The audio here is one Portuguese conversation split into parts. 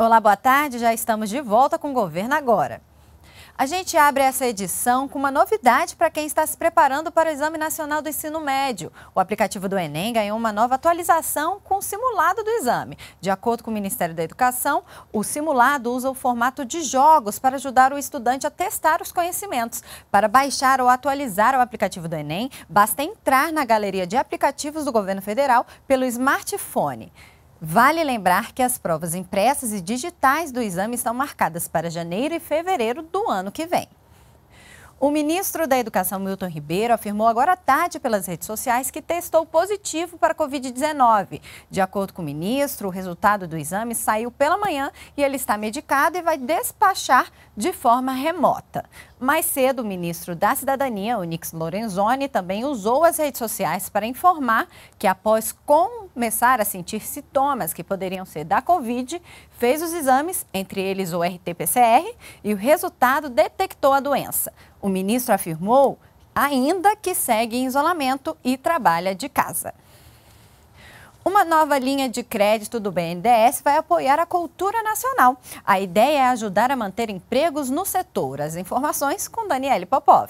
Olá, boa tarde. Já estamos de volta com o Governo Agora. A gente abre essa edição com uma novidade para quem está se preparando para o Exame Nacional do Ensino Médio. O aplicativo do Enem ganhou uma nova atualização com o simulado do exame. De acordo com o Ministério da Educação, o simulado usa o formato de jogos para ajudar o estudante a testar os conhecimentos. Para baixar ou atualizar o aplicativo do Enem, basta entrar na galeria de aplicativos do governo federal pelo smartphone. Vale lembrar que as provas impressas e digitais do exame estão marcadas para janeiro e fevereiro do ano que vem. O ministro da Educação, Milton Ribeiro, afirmou agora à tarde pelas redes sociais que testou positivo para a Covid-19. De acordo com o ministro, o resultado do exame saiu pela manhã e ele está medicado e vai despachar de forma remota. Mais cedo, o ministro da Cidadania, Onix Lorenzoni, também usou as redes sociais para informar que após com começar a sentir sintomas que poderiam ser da Covid, fez os exames, entre eles o RT-PCR, e o resultado detectou a doença. O ministro afirmou ainda que segue em isolamento e trabalha de casa. Uma nova linha de crédito do BNDES vai apoiar a cultura nacional. A ideia é ajudar a manter empregos no setor. As informações com Daniele Popov.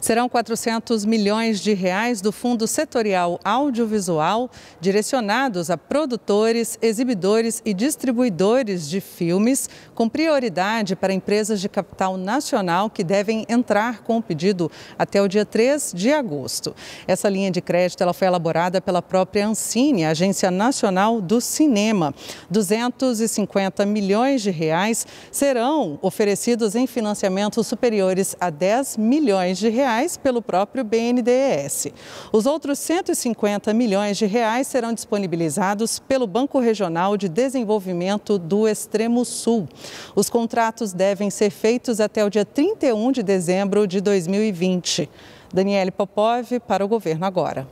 Serão 400 milhões de reais do Fundo Setorial Audiovisual, direcionados a produtores, exibidores e distribuidores de filmes, com prioridade para empresas de capital nacional que devem entrar com o pedido até o dia 3 de agosto. Essa linha de crédito ela foi elaborada pela própria Ancine, Agência Nacional do Cinema. 250 milhões de reais serão oferecidos em financiamentos superiores a 10 milhões de reais pelo próprio BNDES. Os outros 150 milhões de reais serão disponibilizados pelo Banco Regional de Desenvolvimento do Extremo Sul. Os contratos devem ser feitos até o dia 31 de dezembro de 2020. Daniele Popov para o governo agora.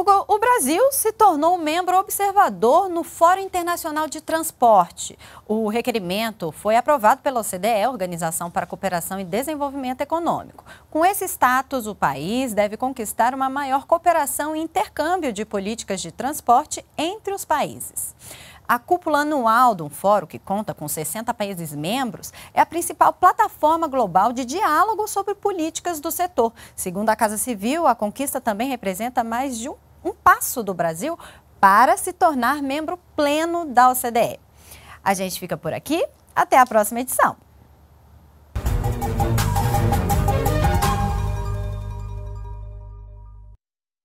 O Brasil se tornou um membro observador no Fórum Internacional de Transporte. O requerimento foi aprovado pela OCDE, Organização para a Cooperação e Desenvolvimento Econômico. Com esse status, o país deve conquistar uma maior cooperação e intercâmbio de políticas de transporte entre os países. A cúpula anual do fórum que conta com 60 países membros é a principal plataforma global de diálogo sobre políticas do setor. Segundo a Casa Civil, a conquista também representa mais de um um passo do Brasil para se tornar membro pleno da OCDE. A gente fica por aqui, até a próxima edição.